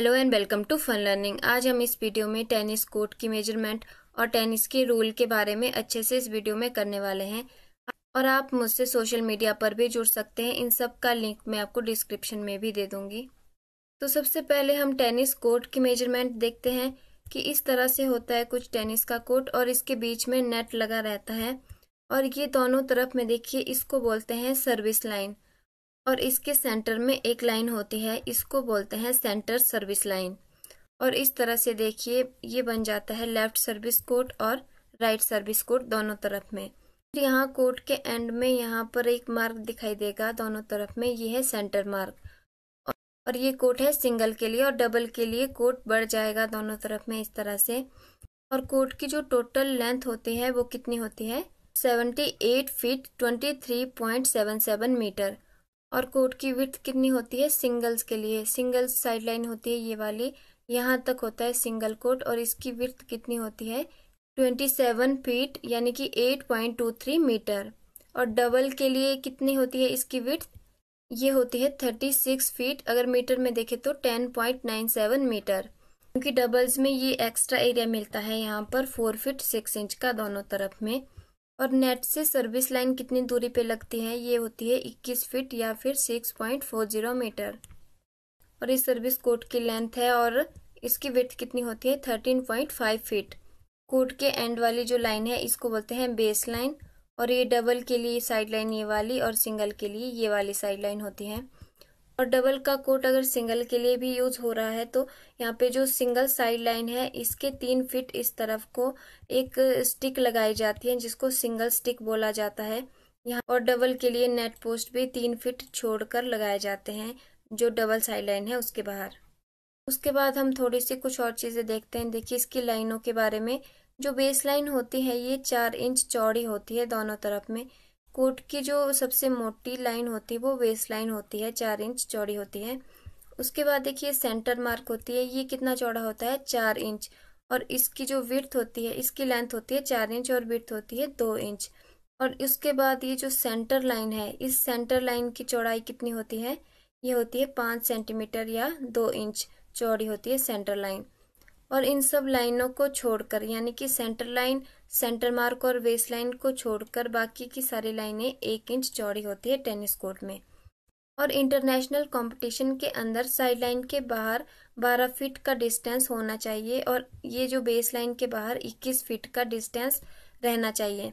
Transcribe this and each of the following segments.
hello and welcome to fun learning आज हम इस वीडियो में टेनिस कोर्ट की मेजरमेंट और टेनिस के रूल के बारे में अच्छे से इस वीडियो में करने वाले हैं और आप मुझसे सोशल मीडिया पर भी जुड़ सकते हैं इन सब का लिंक मैं आपको डिस्क्रिप्शन में भी दे दूंगी तो सबसे पहले हम टेनिस कोर्ट की मेजरमेंट देखते हैं कि इस तरह से होता है कुछ टेनिस का कोर्ट और इसके बीच में नेट लगा रहता है और ये दोनों तरफ में देखिए इसको बोलते हैं सर्विस लाइन और इसके सेंटर में एक लाइन होती है इसको बोलते हैं सेंटर सर्विस लाइन और इस तरह से देखिए ये बन जाता है लेफ्ट सर्विस कोट और राइट सर्विस कोट दोनों तरफ में फिर यहाँ कोट के एंड में यहाँ पर एक मार्ग दिखाई देगा दोनों तरफ में ये है सेंटर मार्ग और ये कोट है सिंगल के लिए और डबल के लिए कोट बढ़ जाएगा दोनों तरफ में इस तरह से और कोट की जो टोटल लेंथ होती है वो कितनी होती है seventy eight feet twenty three point seven seven metre और कोट की विथ कितनी होती है सिंगल्स के लिए सिंगल्स साइड लाइन होती है ये वाली यहाँ तक होता है सिंगल कोट और इसकी विथ कितनी होती है ट्वेंटी सेवन फीट यानी कि eight point two three metre और डबल के लिए कितनी होती है इसकी विथ ये होती है थर्टी सिक्स फीट अगर मीटर में देखें तो ten point nine seven metre क्योंकि डबल्स में ये एक्स्ट्रा एरिया मिलता है यहाँ पर फोर फीट सिक्स इंच का दोनों तरफ में और नेट से सर्विस लाइन कितनी दूरी पे लगती है ये होती है 21 फीट या फिर 6.40 मीटर और इस सर्विस कोट की लेंथ है और इसकी विथ कितनी होती है 13.5 फीट कोट के एंड वाली जो लाइन है इसको बोलते हैं बेस लाइन और ये डबल के लिए साइड लाइन ये वाली और सिंगल के लिए ये वाली साइड लाइन होती है और डबल का कोट अगर सिंगल के लिए भी यूज हो रहा है तो यहाँ पे जो सिंगल साइड लाइन है इसके तीन फिट इस तरफ को एक स्टिक लगाई जाती है जिसको सिंगल स्टिक बोला जाता है यहाँ और डबल के लिए नेट पोस्ट भी तीन फिट छोड़कर लगाए जाते हैं जो डबल साइड लाइन है उसके बाहर उसके बाद हम थोड़ी सी कुछ और चीज़ें देखते हैं देखिए इसकी लाइनों के बारे में जो बेस लाइन होती है ये चार इंच चौड़ी होती है दोनों तरफ में कोट की जो सबसे मोटी लाइन होती है वो वेस्ट लाइन होती है चार इंच चौड़ी होती है उसके बाद देखिए सेंटर मार्क होती है ये कितना चौड़ा होता है चार इंच और इसकी जो विर्थ होती है इसकी लेंथ होती है चार इंच और विर्थ होती है दो इंच और उसके बाद ये जो सेंटर लाइन है इस सेंटर लाइन की चौड़ाई कितनी होती है ये होती है पाँच सेंटीमीटर या दो इंच चौड़ी होती है सेंटर लाइन और इन सब लाइनों को छोड़कर यानी कि सेंटर लाइन सेंटर मार्क और वेस्ट लाइन को छोड़कर बाकी की सारी लाइनें एक इंच चौड़ी होती है टेनिस कोर्ट में और इंटरनेशनल कंपटीशन के अंदर साइड लाइन के बाहर 12 फीट का डिस्टेंस होना चाहिए और ये जो बेस लाइन के बाहर 21 फीट का डिस्टेंस रहना चाहिए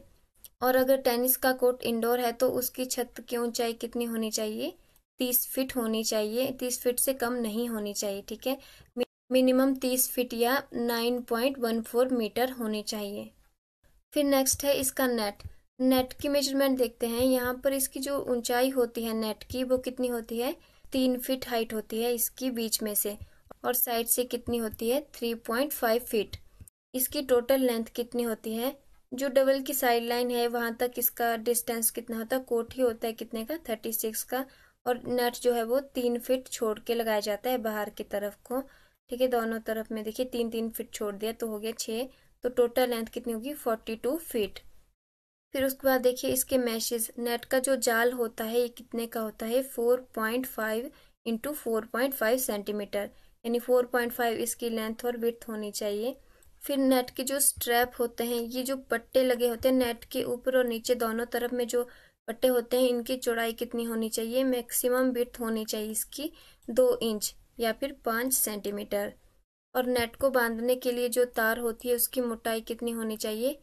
और अगर टेनिस का कोर्ट इंडोर है तो उसकी छत की ऊंचाई कितनी होनी चाहिए 30 फीट होनी चाहिए 30 फीट से कम नहीं होनी चाहिए ठीक है मिनिमम 30 फीट या 9.14 मीटर होनी चाहिए फिर नेक्स्ट है इसका नेट नेट की मेजरमेंट देखते हैं यहाँ पर इसकी जो ऊंचाई होती है नेट की वो कितनी होती है तीन फीट हाइट होती है इसकी बीच में से और साइड से कितनी होती है थ्री पॉइंट फाइव फीट इसकी टोटल लेंथ कितनी होती है जो डबल की साइड लाइन है वहां तक इसका डिस्टेंस कितना होता है कोट ही होता है कितने का थर्टी सिक्स का और नेट जो है वो तीन फीट छोड़ के लगाया जाता है बाहर की तरफ को ठीक है दोनों तरफ में देखिए तीन तीन फिट छोड़ दिया तो हो गया छः तो टोटल लेंथ कितनी होगी फोर्टी टू फीट फिर उसके बाद देखिए इसके मैशेज नेट का जो जाल होता है ये कितने का होता है four point five into four point five centimetre यानी फोर पॉइंट फाइव इसकी लेंथ और विथ होनी चाहिए फिर नेट के जो स्ट्रैप होते हैं ये जो पट्टे लगे होते हैं नेट के ऊपर और नीचे दोनों तरफ में जो पट्टे होते हैं इनकी चौड़ाई कितनी होनी चाहिए मैक्सिमम विथ होनी चाहिए इसकी दो इंच या फिर पाँच सेंटीमीटर और नेट को बांधने के लिए जो तार होती है उसकी मोटाई कितनी होनी चाहिए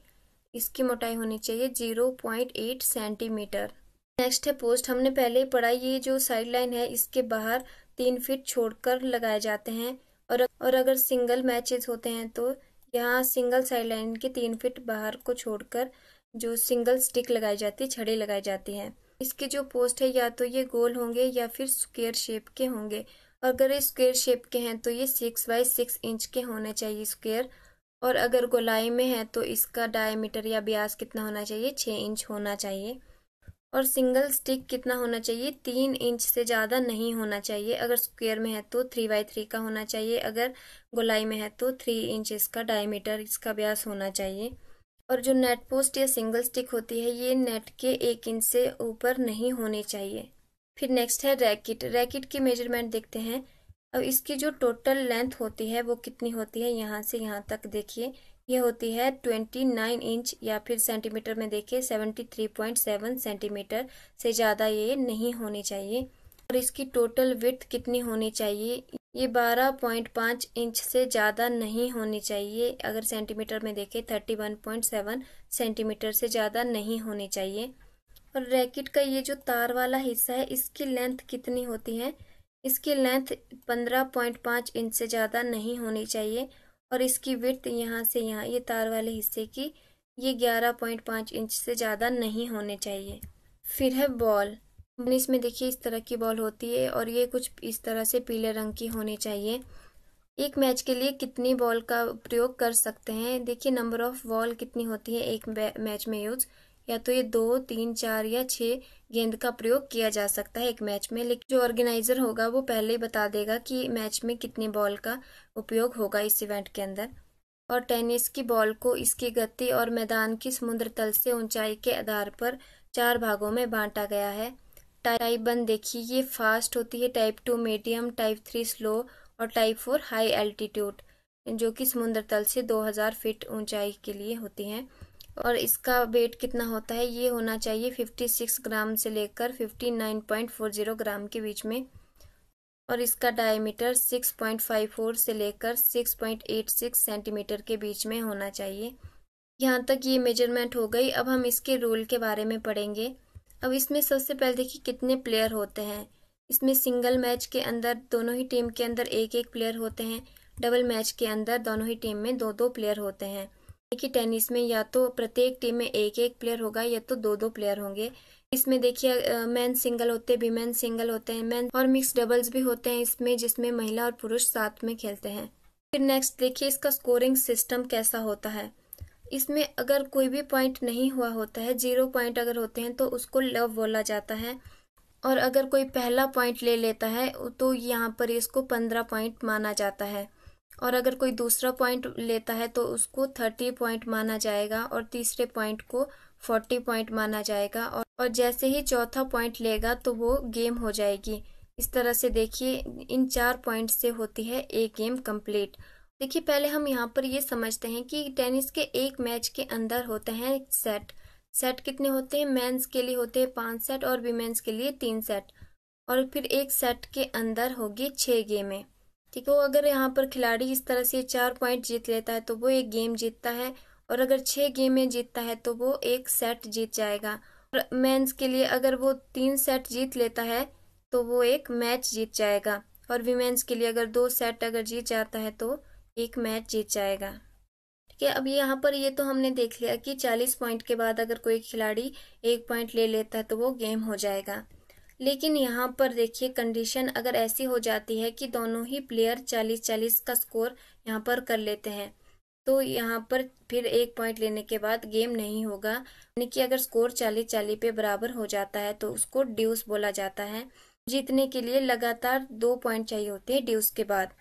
इसकी मोटाई होनी चाहिए zero point eight centimetre next है पोस्ट हमने पहले ही पढ़ा ये जो साइड लाइन है इसके बाहर तीन फीट छोड़कर लगाए जाते हैं और और अगर सिंगल मैचेस होते हैं तो यहाँ सिंगल साइड लाइन के तीन फीट बाहर को छोड़कर जो सिंगल स्टिक लगाई जाती है छड़ी लगाई जाती है इसके जो पोस्ट है या तो ये गोल होंगे या फिर स्क्वेयर शेप के होंगे अगर ये स्क्वेयर शेप के हैं तो ये सिक्स बाई सिक्स इंच के होने चाहिए स्क्वेयर और अगर गोलाई में है तो इसका डायमीटर या ब्यास कितना होना चाहिए छः इंच होना चाहिए और सिंगल स्टिक कितना होना चाहिए तीन इंच से ज़्यादा नहीं होना चाहिए अगर स्क्वेयर में है तो थ्री बाई थ्री का होना चाहिए अगर गोलाई में है तो थ्री इंच इसका डायमीटर इसका ब्यास होना चाहिए और जो नेट पोस्ट या सिंगल स्टिक होती है ये नेट के एक इंच से ऊपर नहीं होने चाहिए फिर नेक्स्ट है रैकेट रैकेट की मेजरमेंट देखते हैं अब इसकी जो टोटल लेंथ होती है वो कितनी होती है यहाँ से यहाँ तक देखिए ये होती है ट्वेंटी नाइन इंच या फिर सेंटीमीटर में देखिए seventy three point seven centimetre से ज़्यादा ये नहीं होनी चाहिए और इसकी टोटल विथ कितनी होनी चाहिए ये बारह पॉइंट पाँच इंच से ज़्यादा नहीं होनी चाहिए अगर सेंटीमीटर में देखें thirty one point seven centimetre से ज़्यादा नहीं होनी चाहिए और रैकेट का ये जो तार वाला हिस्सा है इसकी लेंथ कितनी होती है इसकी लेंथ पंद्रह पॉइंट पाँच इंच से ज़्यादा नहीं होनी चाहिए और इसकी विर्थ यहाँ से यहाँ ये तार वाले हिस्से की ये ग्यारह पॉइंट पाँच इंच से ज़्यादा नहीं होने चाहिए फिर है बॉल में देखिए इस तरह की बॉल होती है और ये कुछ इस तरह से पीले रंग की होनी चाहिए एक मैच के लिए कितनी बॉल का प्रयोग कर सकते हैं देखिए नंबर ऑफ बॉल कितनी होती है एक मैच में यूज़ या तो ये दो तीन चार या छः गेंद का प्रयोग किया जा सकता है एक मैच में लेकिन जो ऑर्गेनाइजर होगा वो पहले ही बता देगा कि मैच में कितने बॉल का उपयोग होगा इस इवेंट के अंदर और टेनिस की बॉल को इसकी गति और मैदान की समुद्र तल से ऊंचाई के आधार पर चार भागों में बांटा गया है टाइप वन देखिए ये फास्ट होती है type two medium type three slow और टाइप फोर हाई एल्टीट्यूड जो कि समुद्र तल से 2000 फीट ऊंचाई के लिए होती हैं और इसका वेट कितना होता है ये होना चाहिए 56 ग्राम से लेकर 59.40 ग्राम के बीच में और इसका डायमीटर 6.54 से लेकर 6.86 सेंटीमीटर के बीच में होना चाहिए यहाँ तक ये मेजरमेंट हो गई अब हम इसके रोल के बारे में पढ़ेंगे अब इसमें सबसे पहले देखिए कितने प्लेयर होते हैं इसमें सिंगल मैच के अंदर दोनों ही टीम के अंदर एक एक प्लेयर होते हैं डबल मैच के अंदर दोनों ही टीम में दो दो प्लेयर होते हैं देखिए टेनिस में या तो प्रत्येक टीम में एक एक प्लेयर होगा या तो दो दो प्लेयर होंगे इसमें देखिए मैन सिंगल होते हैं विमेन सिंगल होते हैं मैन और मिक्स डबल्स भी होते हैं इसमें जिसमें महिला और पुरुष साथ में खेलते हैं फिर नेक्स्ट देखिए इसका स्कोरिंग सिस्टम कैसा होता है इसमें अगर कोई भी पॉइंट नहीं हुआ होता है जीरो पॉइंट अगर होते हैं तो उसको लव बोला जाता है और अगर कोई पहला पॉइंट ले लेता है तो यहाँ पर इसको पंद्रह पॉइंट माना जाता है और अगर कोई दूसरा पॉइंट लेता है तो उसको थर्टी पॉइंट माना जाएगा और तीसरे पॉइंट को फोर्टी पॉइंट माना जाएगा और, और जैसे ही चौथा पॉइंट लेगा तो वो गेम हो जाएगी इस तरह से देखिए इन चार पॉइंट से होती है एक गेम कंप्लीट देखिए पहले हम यहाँ पर ये समझते हैं कि टेनिस के एक मैच के अंदर होते हैं सेट सेट कितने होते हैं मेंस के लिए होते हैं पांच सेट और वीमेंस के लिए तीन सेट और फिर एक सेट के अंदर होगी छः गेमें ठीक है वो अगर यहाँ पर खिलाड़ी इस तरह से चार पॉइंट जीत लेता है तो वो एक गेम जीतता है और अगर छः गेमें जीतता है तो वो एक सेट जीत जाएगा और मेंस के लिए अगर वो तीन सेट जीत लेता है तो वो एक मैच जीत जाएगा और वीमेंस के लिए अगर दो सेट अगर जीत जाता है तो एक मैच जीत जाएगा ठीक है अब यहाँ पर ये तो हमने देख लिया कि 40 पॉइंट के बाद अगर कोई खिलाड़ी एक पॉइंट ले लेता है तो वो गेम हो जाएगा लेकिन यहाँ पर देखिए कंडीशन अगर ऐसी हो जाती है कि दोनों ही प्लेयर चालीस चालीस का स्कोर यहाँ पर कर लेते हैं तो यहाँ पर फिर एक पॉइंट लेने के बाद गेम नहीं होगा यानी कि अगर स्कोर चालीस चालीस पे बराबर हो जाता है तो उसको ड्यूस बोला जाता है जीतने के लिए लगातार दो पॉइंट चाहिए होते हैं ड्यूस के बाद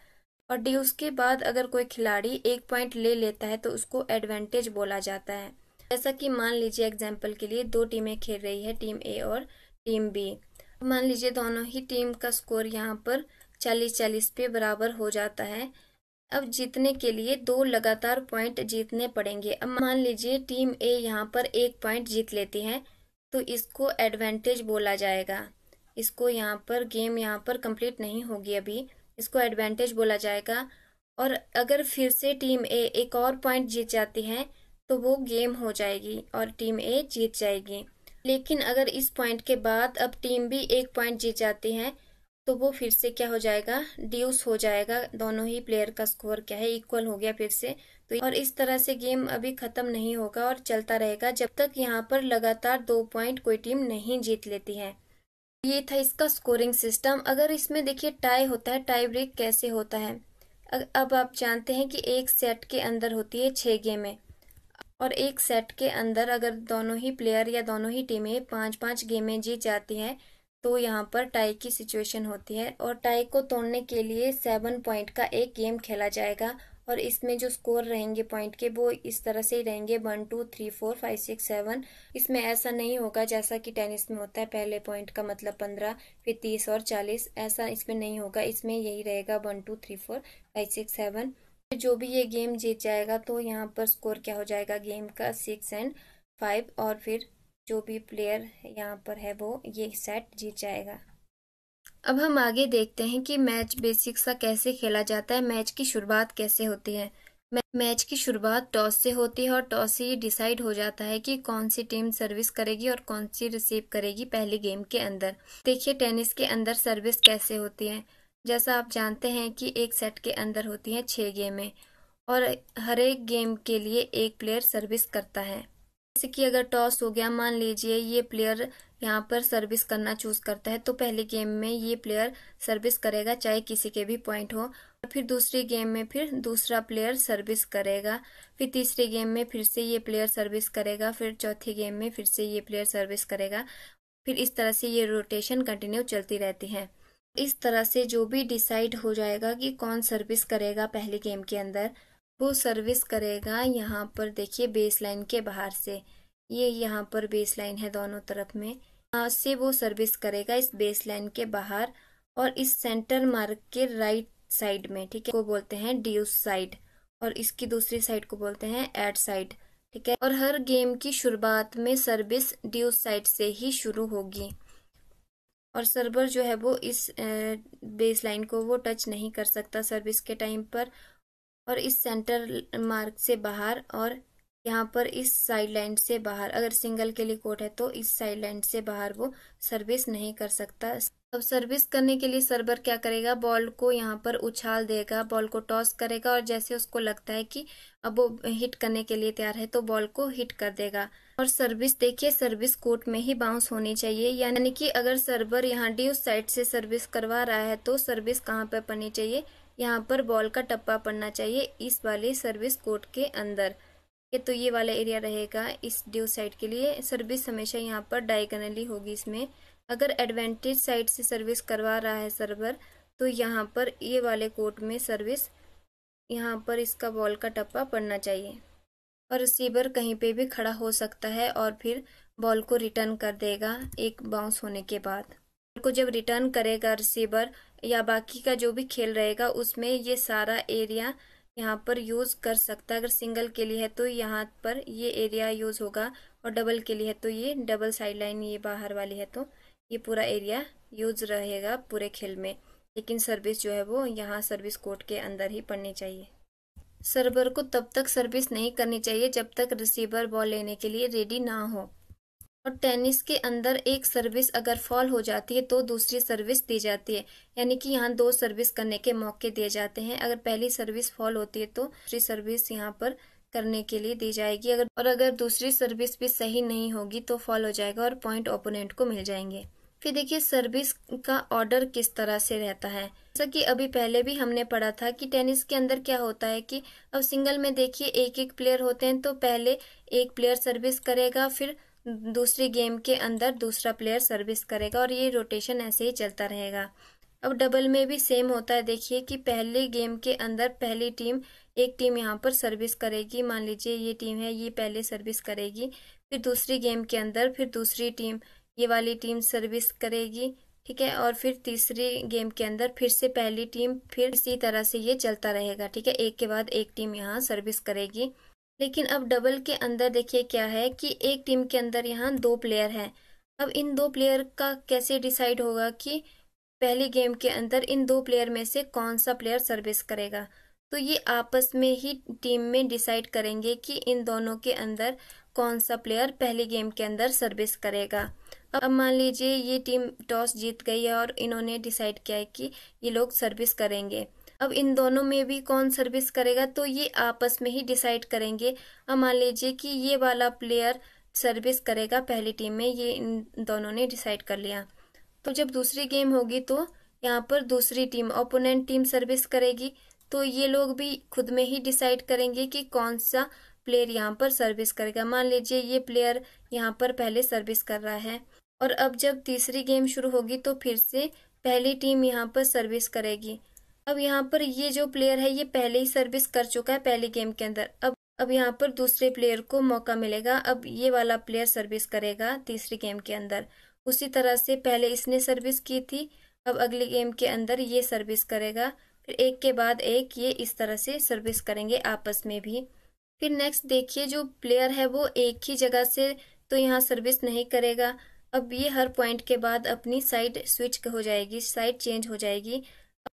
और ड्यूस के बाद अगर कोई खिलाड़ी एक पॉइंट ले लेता है तो उसको एडवांटेज बोला जाता है जैसा कि मान लीजिए एग्जाम्पल के लिए दो टीमें खेल रही है टीम ए और टीम बी मान लीजिए दोनों ही टीम का स्कोर यहाँ पर चालीस चालीस पे बराबर हो जाता है अब जीतने के लिए दो लगातार पॉइंट जीतने पड़ेंगे अब मान लीजिए टीम ए यहाँ पर एक पॉइंट जीत लेती है तो इसको एडवांटेज बोला जाएगा इसको यहाँ पर गेम यहाँ पर कंप्लीट नहीं होगी अभी इसको एडवांटेज बोला जाएगा और अगर फिर से टीम ए एक और पॉइंट जीत जाती है तो वो गेम हो जाएगी और टीम ए जीत जाएगी लेकिन अगर इस पॉइंट के बाद अब टीम भी एक पॉइंट जीत जाती है तो वो फिर से क्या हो जाएगा ड्यूस हो जाएगा दोनों ही प्लेयर का स्कोर क्या है इक्वल हो गया फिर से तो और इस तरह से गेम अभी खत्म नहीं होगा और चलता रहेगा जब तक यहाँ पर लगातार दो पॉइंट कोई टीम नहीं जीत लेती है ये था इसका स्कोरिंग सिस्टम अगर इसमें देखिए टाई होता है टाई ब्रेक कैसे होता है अब आप जानते हैं कि एक सेट के अंदर होती है छः गेमें और एक सेट के अंदर अगर दोनों ही प्लेयर या दोनों ही टीमें पाँच पाँच गेमें जीत जाती हैं तो यहाँ पर टाई की सिचुएशन होती है और टाई को तोड़ने के लिए सेवन पॉइंट का एक गेम खेला जाएगा और इसमें जो स्कोर रहेंगे पॉइंट के वो इस तरह से ही रहेंगे one two three four five six seven इसमें ऐसा नहीं होगा जैसा कि टेनिस में होता है पहले पॉइंट का मतलब पंद्रह फिर तीस और चालीस ऐसा इसमें नहीं होगा इसमें यही रहेगा one two three four five six seven जो भी ये गेम जीत जाएगा तो यहाँ पर स्कोर क्या हो जाएगा गेम का सिक्स एंड फाइव और फिर जो भी प्लेयर यहाँ पर है वो ये सेट जीत जाएगा अब हम आगे देखते हैं कि मैच बेसिक सा कैसे खेला जाता है मैच की शुरुआत कैसे होती है मैच की शुरुआत टॉस से होती है और टॉस से ये डिसाइड हो जाता है कि कौन सी टीम सर्विस करेगी और कौन सी रिसीव करेगी पहले गेम के अंदर देखिए टेनिस के अंदर सर्विस कैसे होती है जैसा आप जानते हैं कि एक सेट के अंदर होती हैं छः गेमें और हर एक गेम के लिए एक प्लेयर सर्विस करता है जैसे कि अगर टॉस हो गया मान लीजिए ये प्लेयर यहाँ पर सर्विस करना चूज करता है तो पहले गेम में ये प्लेयर सर्विस करेगा चाहे किसी के भी पॉइंट हो और फिर दूसरी गेम में फिर दूसरा प्लेयर सर्विस करेगा फिर तीसरी गेम में फिर से ये प्लेयर सर्विस करेगा फिर चौथी गेम में फिर से ये प्लेयर सर्विस करेगा फिर इस तरह से ये रोटेशन कंटिन्यू चलती रहती है इस तरह से जो भी डिसाइड हो जाएगा कि कौन सर्विस करेगा पहले गेम के अंदर वो सर्विस करेगा यहाँ पर देखिए बेस लाइन के बाहर से ये यहाँ पर बेस लाइन है दोनों तरफ में यहाँ से वो सर्विस करेगा इस बेस लाइन के बाहर और इस सेंटर मार्क के राइट साइड में ठीक है को बोलते हैं ड्यूस साइड और इसकी दूसरी साइड को बोलते हैं एड साइड ठीक है और हर गेम की शुरुआत में सर्विस ड्यूस साइड से ही शुरू होगी और सर्वर जो है वो इस बेस लाइन को वो टच नहीं कर सकता सर्विस के टाइम पर और इस सेंटर मार्क से बाहर और यहाँ पर इस साइड लाइन से बाहर अगर सिंगल के लिए कोट है तो इस साइड लाइन से बाहर वो सर्विस नहीं कर सकता अब सर्विस करने के लिए सर्वर क्या करेगा बॉल को यहाँ पर उछाल देगा बॉल को टॉस करेगा और जैसे उसको लगता है कि अब वो हिट करने के लिए तैयार है तो बॉल को हिट कर देगा और सर्विस देखिए सर्विस कोर्ट में ही बाउंस होनी चाहिए यानी कि अगर सर्वर यहाँ डी उस साइड से सर्विस करवा रहा है तो सर्विस कहाँ पर पड़नी चाहिए यहाँ पर बॉल का टप्पा पड़ना चाहिए इस वाले सर्विस कोर्ट के अंदर ये तो ये वाला एरिया रहेगा इस ड्यू साइड के लिए सर्विस हमेशा यहाँ पर डायगनली होगी इसमें अगर एडवांटेज साइड से सर्विस करवा रहा है सर्वर तो यहाँ पर ये वाले कोर्ट में सर्विस यहाँ पर इसका बॉल का टप्पा पड़ना चाहिए और रिसीवर कहीं पे भी खड़ा हो सकता है और फिर बॉल को रिटर्न कर देगा एक बाउंस होने के बाद को जब रिटर्न करेगा रिसीवर या बाकी का जो भी खेल रहेगा उसमें ये सारा एरिया यहाँ पर यूज़ कर सकता है अगर सिंगल के लिए है तो यहाँ पर ये एरिया यूज़ होगा और डबल के लिए है तो ये डबल साइड लाइन ये बाहर वाली है तो ये पूरा एरिया यूज रहेगा पूरे खेल में लेकिन सर्विस जो है वो यहाँ सर्विस कोर्ट के अंदर ही पड़नी चाहिए सर्वर को तब तक सर्विस नहीं करनी चाहिए जब तक रिसीवर बॉल लेने के लिए रेडी ना हो और टेनिस के अंदर एक सर्विस अगर फॉल हो जाती है तो दूसरी सर्विस दी जाती है यानी कि यहाँ दो सर्विस करने के मौके दिए जाते हैं अगर पहली सर्विस फॉल होती है तो दूसरी सर्विस यहाँ पर करने के लिए दी जाएगी अगर और अगर दूसरी सर्विस भी सही नहीं होगी तो फॉल हो जाएगा और पॉइंट ओपोनेंट को मिल जाएंगे फिर देखिए सर्विस का ऑर्डर किस तरह से रहता है जैसा कि अभी पहले भी हमने पढ़ा था कि टेनिस के अंदर क्या होता है कि अब सिंगल में देखिए एक एक प्लेयर होते हैं तो पहले एक प्लेयर सर्विस करेगा फिर दूसरी गेम के अंदर दूसरा प्लेयर सर्विस करेगा और ये रोटेशन ऐसे ही चलता रहेगा अब डबल में भी सेम होता है देखिए कि पहली गेम के अंदर पहली टीम एक टीम यहाँ पर सर्विस करेगी मान लीजिए ये टीम है ये पहले सर्विस करेगी फिर दूसरी गेम के अंदर फिर दूसरी टीम ये वाली टीम सर्विस करेगी ठीक है और फिर तीसरी गेम के अंदर फिर से पहली टीम फिर इसी तरह से ये चलता रहेगा ठीक है एक के बाद एक टीम यहाँ सर्विस करेगी लेकिन अब डबल के अंदर देखिए क्या है कि एक टीम के अंदर यहाँ दो प्लेयर हैं अब इन दो प्लेयर का कैसे डिसाइड होगा कि पहले गेम के अंदर इन दो प्लेयर में से कौन सा प्लेयर सर्विस करेगा तो ये आपस में ही टीम में डिसाइड करेंगे कि इन दोनों के अंदर कौन सा प्लेयर पहले गेम के अंदर सर्विस करेगा अब मान लीजिए ये टीम टॉस जीत गई है और इन्होंने डिसाइड किया है कि ये लोग सर्विस करेंगे अब इन दोनों में भी कौन सर्विस करेगा तो ये आपस में ही डिसाइड करेंगे अब मान लीजिए कि ये वाला प्लेयर सर्विस करेगा पहली टीम में ये इन दोनों ने डिसाइड कर लिया तो जब दूसरी गेम होगी तो यहाँ पर दूसरी टीम ओपोनेंट टीम सर्विस करेगी तो ये लोग भी खुद में ही डिसाइड करेंगे कि कौन सा प्लेयर यहाँ पर सर्विस करेगा मान लीजिए ये प्लेयर यहाँ पर पहले सर्विस कर रहा है और अब जब तीसरी गेम शुरू होगी तो फिर से पहली टीम यहाँ पर सर्विस करेगी अब यहाँ पर ये जो प्लेयर है ये पहले ही सर्विस कर चुका है पहले गेम के अंदर अब अब यहाँ पर दूसरे प्लेयर को मौका मिलेगा अब ये वाला प्लेयर सर्विस करेगा तीसरी गेम के अंदर उसी तरह से पहले इसने सर्विस की थी अब अगली गेम के अंदर ये सर्विस करेगा फिर एक के बाद एक ये इस तरह से सर्विस करेंगे आपस में भी फिर नेक्स्ट देखिए जो प्लेयर है वो एक ही जगह से तो यहाँ सर्विस नहीं करेगा अब ये हर पॉइंट के बाद अपनी साइड स्विच हो जाएगी साइड चेंज हो जाएगी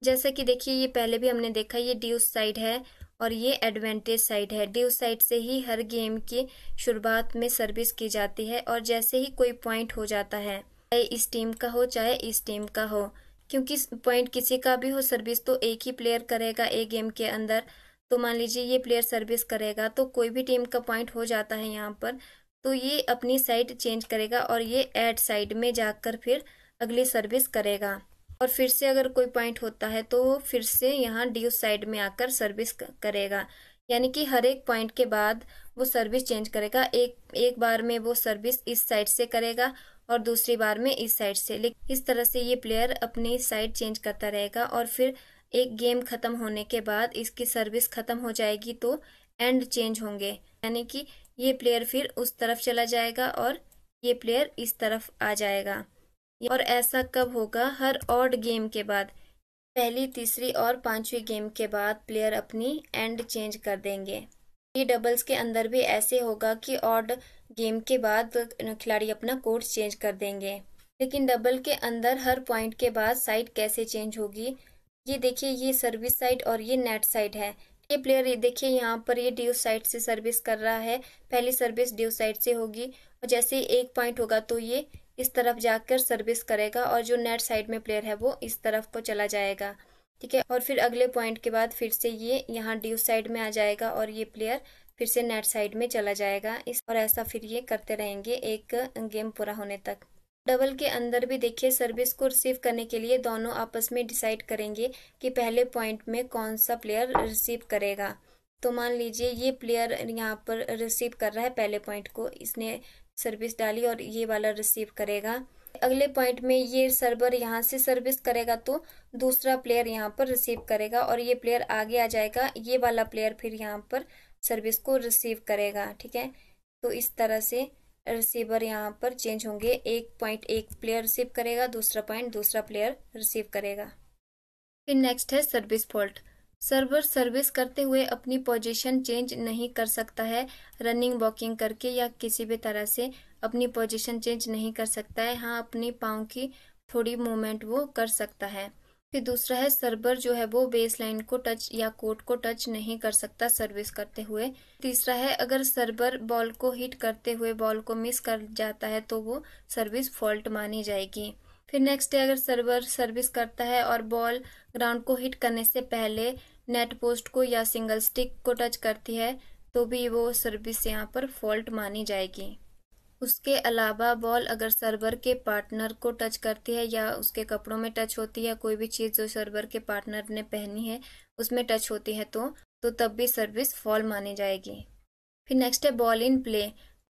जैसा कि देखिए ये पहले भी हमने देखा ये ड्यूस साइड है और ये एडवांटेज साइड है ड्यूस साइड से ही हर गेम की शुरुआत में सर्विस की जाती है और जैसे ही कोई पॉइंट हो जाता है चाहे इस टीम का हो चाहे इस टीम का हो क्योंकि पॉइंट किसी का भी हो सर्विस तो एक ही प्लेयर करेगा एक गेम के अंदर तो मान लीजिए ये प्लेयर सर्विस करेगा तो कोई भी टीम का पॉइंट हो जाता है यहाँ पर तो ये अपनी साइड चेंज करेगा और ये एड साइड में जाकर फिर अगली सर्विस करेगा और फिर से अगर कोई पॉइंट होता है तो फिर से यहाँ ड्यू साइड में आकर सर्विस करेगा यानी कि हर एक पॉइंट के बाद वो सर्विस चेंज करेगा एक एक बार में वो सर्विस इस साइड से करेगा और दूसरी बार में इस साइड से लेकिन इस तरह से ये प्लेयर अपनी साइड चेंज करता रहेगा और फिर एक गेम खत्म होने के बाद इसकी सर्विस खत्म हो जाएगी तो एंड चेंज होंगे यानी कि ये प्लेयर फिर उस तरफ चला जाएगा और ये प्लेयर इस तरफ आ जाएगा और ऐसा कब होगा हर ऑड गेम के बाद पहली तीसरी और पांचवी गेम के बाद प्लेयर अपनी एंड चेंज कर देंगे ये डबल्स के अंदर भी ऐसे होगा कि ऑड गेम के बाद खिलाड़ी अपना कोर्स चेंज कर देंगे लेकिन डबल के अंदर हर पॉइंट के बाद साइड कैसे चेंज होगी ये देखिए ये सर्विस साइड और ये नेट साइड है ये प्लेयर देखिए यहाँ पर ये ड्यू साइड से सर्विस कर रहा है पहली सर्विस ड्यू साइड से होगी और जैसे एक पॉइंट होगा तो ये इस तरफ जाकर सर्विस करेगा और जो नेट साइड में प्लेयर है वो इस तरफ को चला जाएगा ठीक है और फिर अगले पॉइंट के बाद फिर से ये यहाँ ड्यू साइड में आ जाएगा और ये प्लेयर फिर से नेट साइड में चला जाएगा इस और ऐसा फिर ये करते रहेंगे एक गेम पूरा होने तक डबल के अंदर भी देखिए सर्विस को रिसीव करने के लिए दोनों आपस में डिसाइड करेंगे कि पहले पॉइंट में कौन सा प्लेयर रिसीव करेगा तो मान लीजिए ये प्लेयर यहाँ पर रिसीव कर रहा है पहले पॉइंट को इसने सर्विस डाली और ये वाला रिसीव करेगा अगले पॉइंट में ये सर्वर यहाँ से सर्विस करेगा तो दूसरा प्लेयर यहाँ पर रिसीव करेगा और ये प्लेयर आगे आ जाएगा ये वाला प्लेयर फिर यहाँ पर सर्विस को रिसीव करेगा ठीक है तो इस तरह से रिसीवर यहाँ पर चेंज होंगे एक पॉइंट एक प्लेयर रिसीव करेगा दूसरा पॉइंट दूसरा प्लेयर रिसीव करेगा फिर नेक्स्ट है सर्विस फॉल्ट सर्वर सर्विस करते हुए अपनी पोजीशन चेंज नहीं कर सकता है रनिंग वॉकिंग करके या किसी भी तरह से अपनी पोजीशन चेंज नहीं कर सकता है हाँ अपनी पाँव की थोड़ी मूवमेंट वो कर सकता है फिर दूसरा है सर्वर जो है वो बेस लाइन को टच या कोर्ट को टच नहीं कर सकता सर्विस करते हुए तीसरा है अगर सर्वर बॉल को हिट करते हुए बॉल को मिस कर जाता है तो वो सर्विस फॉल्ट मानी जाएगी फिर नेक्स्ट है अगर सर्वर सर्विस करता है और बॉल ग्राउंड को हिट करने से पहले नेट पोस्ट को या सिंगल स्टिक को टच करती है तो भी वो सर्विस यहाँ पर फॉल्ट मानी जाएगी उसके अलावा बॉल अगर सर्वर के पार्टनर को टच करती है या उसके कपड़ों में टच होती है कोई भी चीज़ जो सर्वर के पार्टनर ने पहनी है उसमें टच होती है तो तो तब भी सर्विस फॉल मानी जाएगी फिर नेक्स्ट है बॉल इन प्ले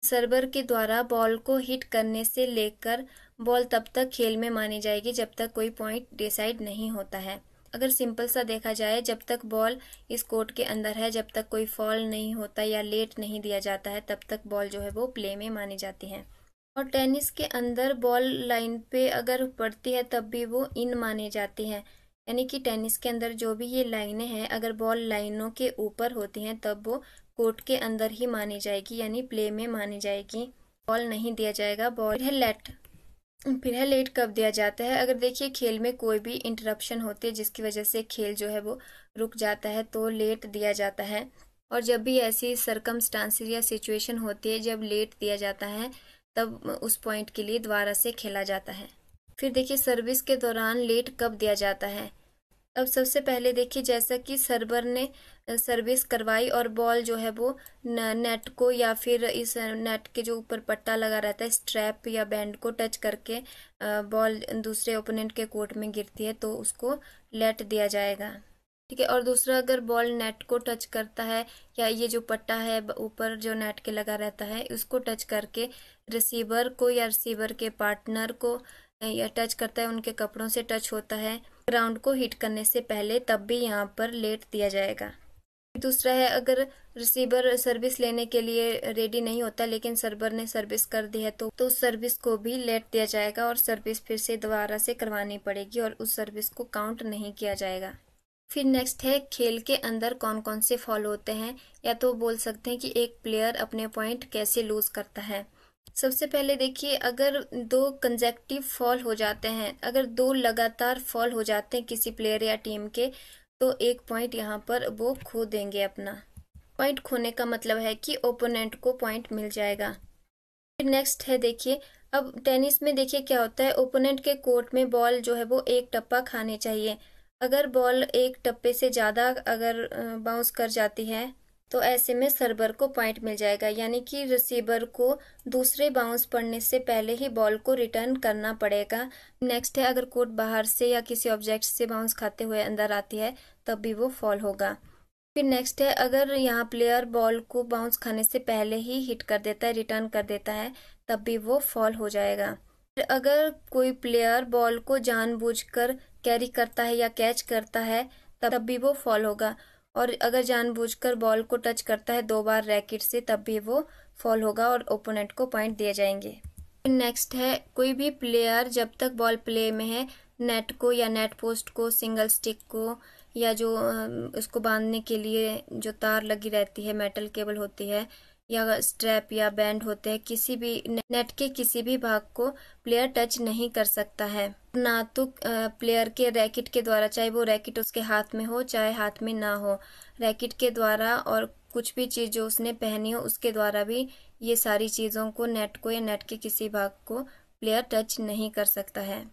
सर्वर के द्वारा बॉल को हिट करने से लेकर बॉल तब तक खेल में मानी जाएगी जब तक कोई पॉइंट डिसाइड नहीं होता है अगर सिंपल सा देखा जाए जब तक बॉल इस कोर्ट के अंदर है जब तक कोई फॉल नहीं होता या लेट नहीं दिया जाता है तब तक बॉल जो है वो प्ले में मानी जाती है और टेनिस के अंदर बॉल लाइन पे अगर पड़ती है तब भी वो इन माने जाती है यानी कि टेनिस के अंदर जो भी ये लाइनें हैं अगर बॉल लाइनों के ऊपर होती हैं तब वो कोर्ट के अंदर ही मानी जाएगी यानी प्ले में मानी जाएगी बॉल नहीं दिया जाएगा बॉल है लेट फिर है लेट कब दिया जाता है अगर देखिए खेल में कोई भी इंटरप्शन होती है जिसकी वजह से खेल जो है वो रुक जाता है तो लेट दिया जाता है और जब भी ऐसी सरकम या सिचुएशन होती है जब लेट दिया जाता है तब उस पॉइंट के लिए दोबारा से खेला जाता है फिर देखिए सर्विस के दौरान लेट कब दिया जाता है अब सबसे पहले देखिए जैसा कि सर्वर ने सर्विस करवाई और बॉल जो है वो नेट को या फिर इस नेट के जो ऊपर पट्टा लगा रहता है स्ट्रैप या बैंड को टच करके बॉल दूसरे ओपोनेंट के कोर्ट में गिरती है तो उसको लेट दिया जाएगा ठीक है और दूसरा अगर बॉल नेट को टच करता है या ये जो पट्टा है ऊपर जो नेट के लगा रहता है उसको टच करके रिसीवर को या रिसीवर के पार्टनर को या टच करता है उनके कपड़ों से टच होता है ग्राउंड को हिट करने से पहले तब भी यहाँ पर लेट दिया जाएगा दूसरा है अगर रिसीवर सर्विस लेने के लिए रेडी नहीं होता लेकिन सर्वर ने सर्विस कर दी है तो, तो उस सर्विस को भी लेट दिया जाएगा और सर्विस फिर से दोबारा से करवानी पड़ेगी और उस सर्विस को काउंट नहीं किया जाएगा फिर नेक्स्ट है खेल के अंदर कौन कौन से फॉल होते हैं या तो बोल सकते हैं कि एक प्लेयर अपने पॉइंट कैसे लूज करता है सबसे पहले देखिए अगर दो कंजेक्टिव फॉल हो जाते हैं अगर दो लगातार फॉल हो जाते हैं किसी प्लेयर या टीम के तो एक पॉइंट यहाँ पर वो खो देंगे अपना पॉइंट खोने का मतलब है कि ओपोनेंट को पॉइंट मिल जाएगा फिर नेक्स्ट है देखिए अब टेनिस में देखिए क्या होता है ओपोनेंट के कोर्ट में बॉल जो है वो एक टप्पा खाने चाहिए अगर बॉल एक टप्पे से ज़्यादा अगर बाउंस कर जाती है तो ऐसे में सर्वर को पॉइंट मिल जाएगा यानी कि रिसीवर को दूसरे बाउंस पड़ने से पहले ही बॉल को रिटर्न करना पड़ेगा नेक्स्ट है अगर कोर्ट बाहर से या किसी ऑब्जेक्ट से बाउंस खाते हुए अंदर आती है तब भी वो फॉल होगा फिर नेक्स्ट है अगर यहाँ प्लेयर बॉल को बाउंस खाने से पहले ही हिट कर देता है रिटर्न कर देता है तब भी वो फॉल हो जाएगा फिर अगर कोई प्लेयर बॉल को जानबूझकर कैरी करता है या कैच करता है तब भी वो फॉल होगा और अगर जानबूझकर बॉल को टच करता है दो बार रैकेट से तब भी वो फॉल होगा और ओपोनेंट को पॉइंट दिए जाएंगे नेक्स्ट है कोई भी प्लेयर जब तक बॉल प्ले में है नेट को या नेट पोस्ट को सिंगल स्टिक को या जो उसको बांधने के लिए जो तार लगी रहती है मेटल केबल होती है या स्ट्रैप या बैंड होते हैं किसी भी नेट के किसी भी भाग को प्लेयर टच नहीं कर सकता है ना तो प्लेयर के रैकेट के द्वारा चाहे वो रैकेट उसके हाथ में हो चाहे हाथ में ना हो रैकेट के द्वारा और कुछ भी चीज़ जो उसने पहनी हो उसके द्वारा भी ये सारी चीज़ों को नेट को या नेट के किसी भाग को प्लेयर टच नहीं कर सकता है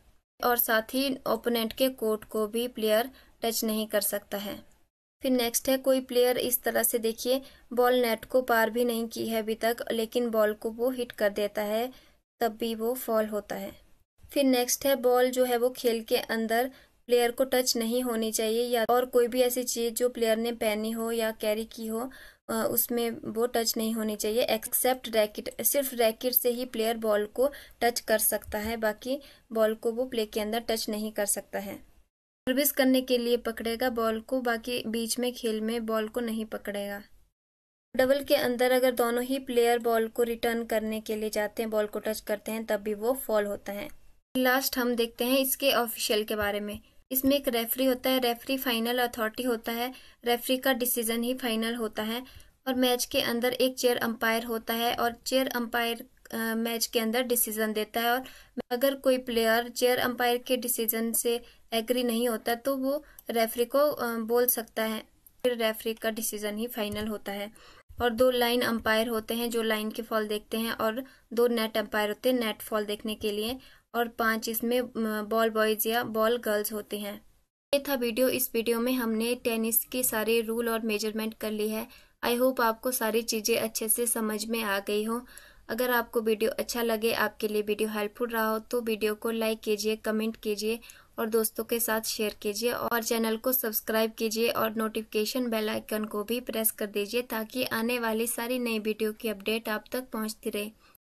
और साथ ही ओपोनेंट के कोर्ट को भी प्लेयर टच नहीं कर सकता है फिर नेक्स्ट है कोई प्लेयर इस तरह से देखिए बॉल नेट को पार भी नहीं की है अभी तक लेकिन बॉल को वो हिट कर देता है तब भी वो फॉल होता है फिर नेक्स्ट है बॉल जो है वो खेल के अंदर प्लेयर को टच नहीं होनी चाहिए या और कोई भी ऐसी चीज़ जो प्लेयर ने पहनी हो या कैरी की हो उसमें वो टच नहीं होनी चाहिए एक्सेप्ट रैकेट सिर्फ रैकेट से ही प्लेयर बॉल को टच कर सकता है बाकी बॉल को वो प्ले के अंदर टच नहीं कर सकता है सर्विस करने के लिए पकड़ेगा बॉल को बाकी बीच में खेल में बॉल को नहीं पकड़ेगा डबल के अंदर अगर दोनों ही प्लेयर बॉल को रिटर्न करने के लिए जाते हैं बॉल को टच करते हैं तब भी वो फॉल होता है लास्ट हम देखते हैं इसके ऑफिशियल के बारे में इसमें एक रेफरी होता है रेफरी फाइनल अथॉरिटी होता है रेफरी का डिसीजन ही फाइनल होता है और मैच के अंदर एक चेयर अंपायर होता है और चेयर अंपायर मैच के अंदर डिसीजन देता है और अगर कोई प्लेयर चेयर अंपायर के डिसीजन से एग्री नहीं होता तो वो रेफरी को बोल सकता है फिर रेफरी का डिसीजन ही फाइनल होता है और दो लाइन अंपायर होते हैं जो लाइन के फॉल देखते हैं और दो नेट अंपायर होते हैं नेट फॉल देखने के लिए और पांच इसमें बॉल बॉयज या बॉल गर्ल्स होते हैं ये था वीडियो इस वीडियो में हमने टेनिस के सारे रूल और मेजरमेंट कर ली है आई होप आपको सारी चीज़ें अच्छे से समझ में आ गई हो अगर आपको वीडियो अच्छा लगे आपके लिए वीडियो हेल्पफुल रहा हो तो वीडियो को लाइक कीजिए कमेंट कीजिए और दोस्तों के साथ शेयर कीजिए और चैनल को सब्सक्राइब कीजिए और नोटिफिकेशन बेल आइकन को भी प्रेस कर दीजिए ताकि आने वाली सारी नई वीडियो की अपडेट आप तक पहुंचती रहे